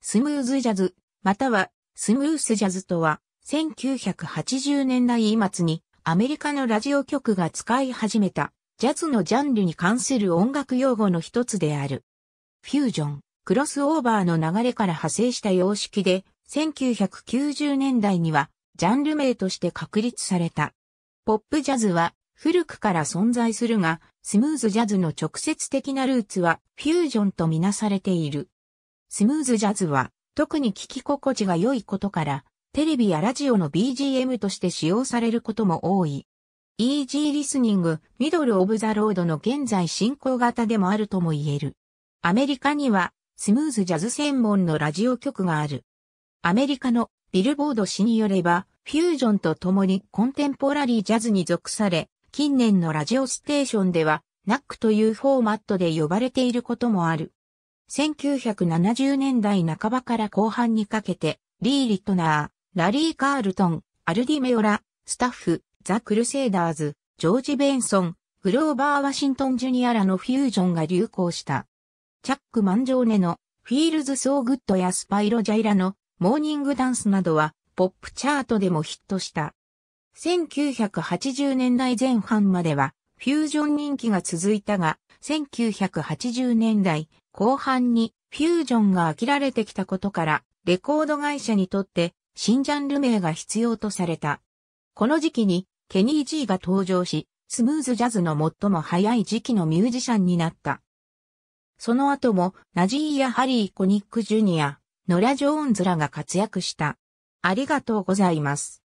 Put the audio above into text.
スムーズジャズ、またはスムースジャズとは、1980年代末にアメリカのラジオ局が使い始めたジャズのジャンルに関する音楽用語の一つである。フュージョン、クロスオーバーの流れから派生した様式で、1990年代にはジャンル名として確立された。ポップジャズは古くから存在するが、スムーズジャズの直接的なルーツはフュージョンとみなされている。スムーズジャズは、特に聴き心地が良いことから、テレビやラジオの BGM として使用されることも多い。イージーリスニング、ミドル・オブ・ザ・ロードの現在進行型でもあるとも言える。アメリカには、スムーズジャズ専門のラジオ局がある。アメリカのビルボード誌によれば、フュージョンと共にコンテンポラリージャズに属され、近年のラジオステーションでは、ナックというフォーマットで呼ばれていることもある。1970年代半ばから後半にかけて、リー・リットナー、ラリー・カールトン、アルディ・メオラ、スタッフ、ザ・クルセイダーズ、ジョージ・ベンソン、グローバー・ワシントン・ジュニアらのフュージョンが流行した。チャック・マンジョーネのフィールズ・ソー・グッドやスパイロ・ジャイラのモーニング・ダンスなどはポップチャートでもヒットした。1980年代前半まではフュージョン人気が続いたが、1980年代後半にフュージョンが飽きられてきたことから、レコード会社にとって新ジャンル名が必要とされた。この時期にケニー・ジーが登場し、スムーズジャズの最も早い時期のミュージシャンになった。その後もナジーやハリー・コニック・ジュニア、ノラ・ジョーンズらが活躍した。ありがとうございます。